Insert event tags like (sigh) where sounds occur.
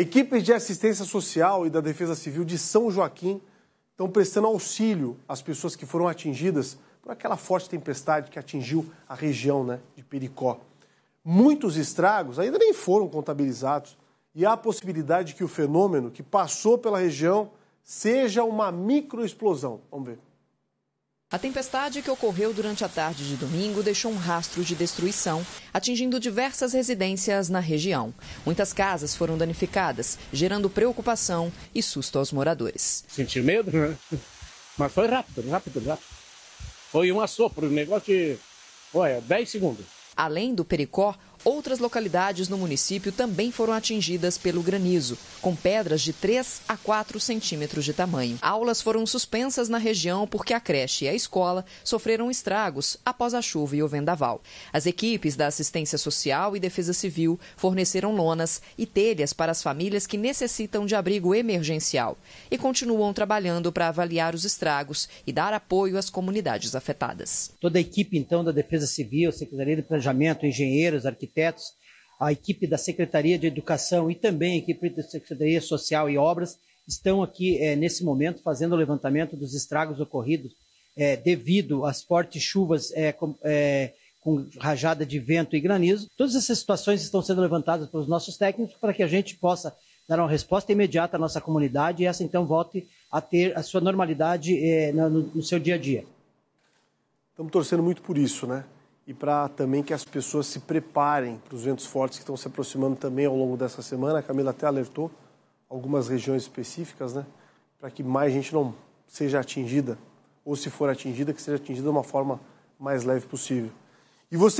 Equipes de assistência social e da Defesa Civil de São Joaquim estão prestando auxílio às pessoas que foram atingidas por aquela forte tempestade que atingiu a região né, de Pericó. Muitos estragos ainda nem foram contabilizados e há a possibilidade que o fenômeno que passou pela região seja uma microexplosão. Vamos ver. A tempestade que ocorreu durante a tarde de domingo deixou um rastro de destruição, atingindo diversas residências na região. Muitas casas foram danificadas, gerando preocupação e susto aos moradores. Senti medo, né? (laughs) Mas foi rápido, rápido, rápido. Foi um assopro, um negócio de, olha, 10 segundos. Além do Pericó, Outras localidades no município também foram atingidas pelo granizo, com pedras de 3 a 4 centímetros de tamanho. Aulas foram suspensas na região porque a creche e a escola sofreram estragos após a chuva e o vendaval. As equipes da Assistência Social e Defesa Civil forneceram lonas e telhas para as famílias que necessitam de abrigo emergencial e continuam trabalhando para avaliar os estragos e dar apoio às comunidades afetadas. Toda a equipe, então, da Defesa Civil, Secretaria de Planejamento, engenheiros, arquitetos, arquitetos, a equipe da Secretaria de Educação e também a equipe da Secretaria Social e Obras estão aqui é, nesse momento fazendo o levantamento dos estragos ocorridos é, devido às fortes chuvas é, com, com rajada de vento e granizo. Todas essas situações estão sendo levantadas pelos nossos técnicos para que a gente possa dar uma resposta imediata à nossa comunidade e essa então volte a ter a sua normalidade no, no seu dia a dia. Estamos torcendo muito por isso, né? e para também que as pessoas se preparem para os ventos fortes que estão se aproximando também ao longo dessa semana. A Camila até alertou algumas regiões específicas, né? Para que mais gente não seja atingida, ou se for atingida, que seja atingida de uma forma mais leve possível. E você